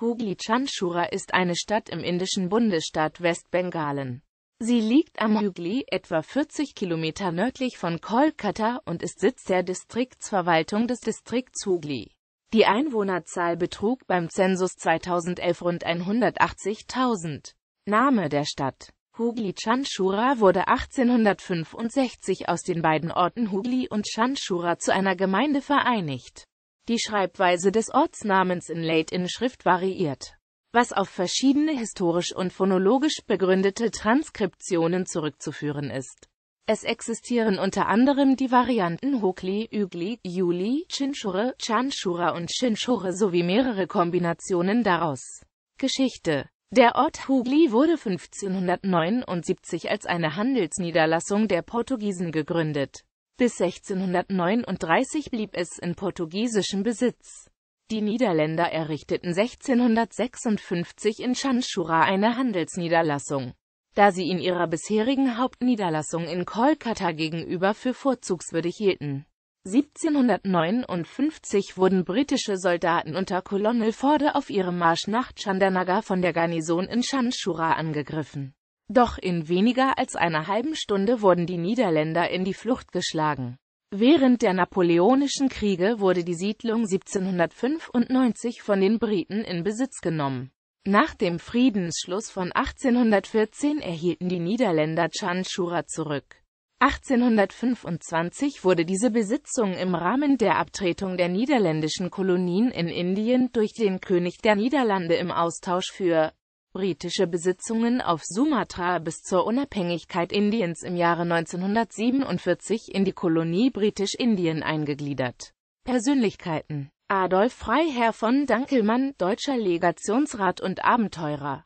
Hugli Chanchura ist eine Stadt im indischen Bundesstaat Westbengalen. Sie liegt am Hugli, etwa 40 Kilometer nördlich von Kolkata und ist Sitz der Distriktsverwaltung des Distrikts Hugli. Die Einwohnerzahl betrug beim Zensus 2011 rund 180.000. Name der Stadt Hugli Chanchura wurde 1865 aus den beiden Orten Hugli und Chanchura zu einer Gemeinde vereinigt. Die Schreibweise des Ortsnamens in Late-In-Schrift variiert, was auf verschiedene historisch und phonologisch begründete Transkriptionen zurückzuführen ist. Es existieren unter anderem die Varianten Hokli, Ügli, Juli, Chinchure, Chanchura und Chinchure sowie mehrere Kombinationen daraus. Geschichte Der Ort Hugli wurde 1579 als eine Handelsniederlassung der Portugiesen gegründet bis 1639 blieb es in portugiesischem Besitz. Die Niederländer errichteten 1656 in Chanchura eine Handelsniederlassung, da sie ihn ihrer bisherigen Hauptniederlassung in Kolkata gegenüber für vorzugswürdig hielten. 1759 wurden britische Soldaten unter Colonel Forde auf ihrem Marsch nach Chandanagar von der Garnison in Chanchura angegriffen. Doch in weniger als einer halben Stunde wurden die Niederländer in die Flucht geschlagen. Während der Napoleonischen Kriege wurde die Siedlung 1795 von den Briten in Besitz genommen. Nach dem Friedensschluss von 1814 erhielten die Niederländer Tschandschura zurück. 1825 wurde diese Besitzung im Rahmen der Abtretung der niederländischen Kolonien in Indien durch den König der Niederlande im Austausch für Britische Besitzungen auf Sumatra bis zur Unabhängigkeit Indiens im Jahre 1947 in die Kolonie Britisch-Indien eingegliedert. Persönlichkeiten Adolf Freiherr von Dankelmann, deutscher Legationsrat und Abenteurer